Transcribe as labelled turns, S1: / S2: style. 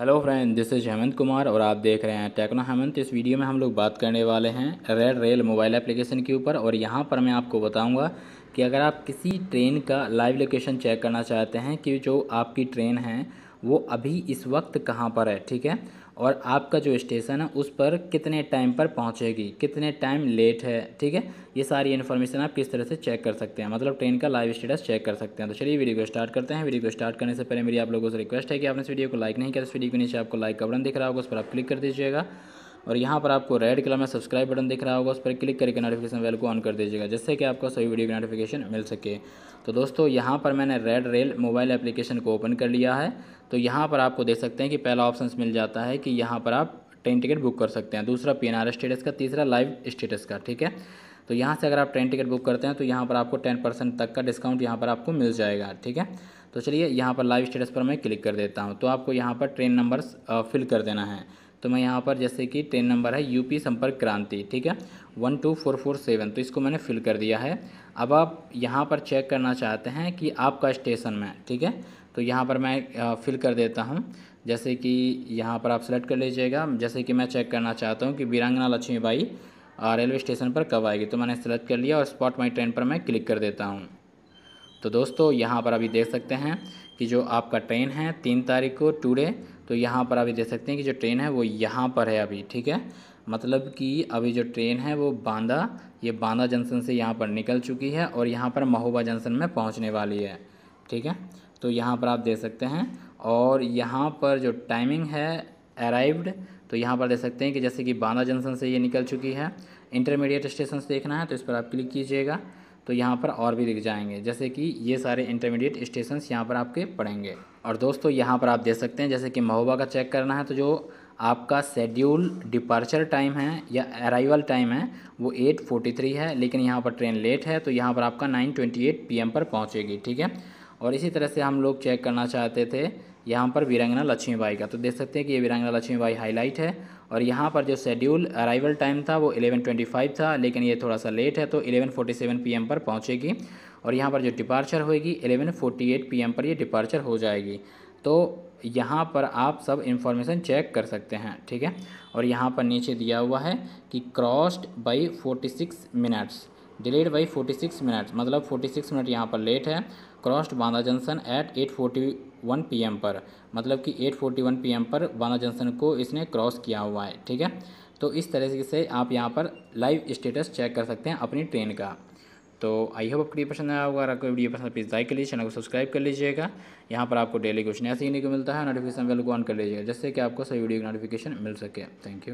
S1: hello friend this is Hemant Kumar और आप देख रहे हैं टेक्नो हेमंत इस वीडियो में हम लोग बात करने वाले हैं रेड रेल मोबाइल एप्लीकेशन के ऊपर और यहाँ पर मैं आपको बताऊँगा कि अगर आप किसी ट्रेन का लाइव लोकेशन चेक करना चाहते हैं कि जो आपकी ट्रेन है वो अभी इस वक्त कहाँ पर है ठीक है और आपका जो स्टेशन है उस पर कितने टाइम पर पहुँचेगी कितने टाइम लेट है ठीक है ये सारी इन्फॉर्मेशन आप किस तरह से चेक कर सकते हैं मतलब ट्रेन का लाइव स्टेटस चेक कर सकते हैं तो चलिए वीडियो को स्टार्ट करते हैं वीडियो को स्टार्ट करने से पहले मेरी आप लोगों से रिक्वेस्ट है कि आपने इस वीडियो को लाइक नहीं किया तो इस वीडियो के नीचे आपको लाइक का बटन दिख रहा होगा उस पर आप क्लिक कर दीजिएगा और यहाँ पर आपको रेड कलर में सब्सक्राइब बटन दिख रहा होगा उस पर क्लिक करके नोटिफिकेशन बेल को ऑन कर दीजिएगा जिससे कि आपको सभी वीडियो की नोटिफिकेशन मिल सके तो दोस्तों यहाँ पर मैंने रेड रेल मोबाइल एप्लीकेशन को ओपन कर लिया है तो यहाँ पर आपको देख सकते हैं कि पहला ऑप्शन मिल जाता है कि यहाँ पर आप ट्रेन टिकट बुक कर सकते हैं दूसरा पी स्टेटस का तीसरा लाइव स्टेटस का ठीक है तो यहाँ से अगर आप ट्रेन टिकट बुक करते हैं तो यहाँ पर आपको टेन परसेंट तक का डिस्काउंट यहाँ पर आपको मिल जाएगा ठीक है तो चलिए यहाँ पर लाइव स्टेटस पर मैं क्लिक कर देता हूँ तो आपको यहाँ पर ट्रेन नंबर्स फिल कर देना है तो मैं यहाँ पर जैसे कि ट्रेन नंबर है यूपी संपर्क क्रांति ठीक है one two four four seven तो इसको मैंने फिल कर दिया है अब आप यहाँ पर चेक करना चाहते हैं कि आपका स्टेशन में ठीक है तो यहाँ पर मैं फिल कर देता हूँ जैसे कि यहाँ पर आप सेलेक्ट कर लीजिएगा जैसे कि मैं चेक करना चाहता हूँ कि वीरांगना लक्ष्मीबाई रेलवे स्टेशन पर कब आएगी तो मैंने सेलेक्ट कर लिया और स्पॉट माई ट्रेन पर मैं क्लिक कर देता हूँ तो दोस्तों यहाँ पर अभी देख सकते हैं कि जो आपका ट्रेन है तीन तारीख को टूडे तो यहाँ पर अभी देख सकते हैं कि जो ट्रेन है वो यहाँ पर है अभी ठीक है मतलब कि अभी जो ट्रेन है वो बांदा ये बांदा जंक्शन से यहाँ पर निकल चुकी है और यहाँ पर महोबा जंक्शन में पहुँचने वाली है ठीक है तो यहाँ पर आप देख सकते हैं और यहाँ पर जो टाइमिंग है अराइव्ड तो यहाँ पर देख सकते हैं कि जैसे कि बांदा जंक्शन से ये निकल चुकी है इंटरमीडिएट स्टेशन देखना है तो इस पर आप क्लिक कीजिएगा तो यहाँ पर और भी दिख जाएंगे जैसे कि ये सारे इंटरमीडिएट स्टेशंस यहाँ पर आपके पड़ेंगे और दोस्तों यहाँ पर आप देख सकते हैं जैसे कि महोबा का चेक करना है तो जो आपका शेड्यूल डिपार्चर टाइम है या अराइवल टाइम है वो 8:43 है लेकिन यहाँ पर ट्रेन लेट है तो यहाँ पर आपका 9:28 पीएम पर पहुँचेगी ठीक है और इसी तरह से हम लोग चेक करना चाहते थे यहाँ पर वीरांगना लक्ष्मीबाई का तो देख सकते हैं कि ये वीरांगना लक्ष्मीबाई हाईलाइट है और यहाँ पर जो शेड्यूल अराइवल टाइम था वो 11:25 था लेकिन ये थोड़ा सा लेट है तो 11:47 पीएम पर पहुँचेगी और यहाँ पर जो डिपार्चर होगी 11:48 पीएम पर ये डिपार्चर हो जाएगी तो यहाँ पर आप सब इन्फॉर्मेशन चेक कर सकते हैं ठीक है और यहाँ पर नीचे दिया हुआ है कि crossed by 46 minutes delayed by 46 minute मतलब 46 मिनट यहाँ पर लेट है crossed Banda junction at 8:41 forty पर मतलब कि 8:41 फोर्टी पर बांदा जंक्शन को इसने क्रॉस किया हुआ है ठीक है तो इस तरह से आप यहाँ पर लाइव स्टेटस चेक कर सकते हैं अपनी ट्रेन का तो आई होप आपको ये पसंद आया होगा अगर आपको वीडियो पसंद प्लीज़ लाइक कर लीजिए चैनल को सब्सक्राइब कर लीजिएगा यहाँ पर आपको डेली कुछ नया सीखने को मिलता है नोटिफिकेशन बेल को ऑन कर लीजिएगा जिससे कि आपको सही वीडियो की नोटिफिकेशन मिल सके थैंक यू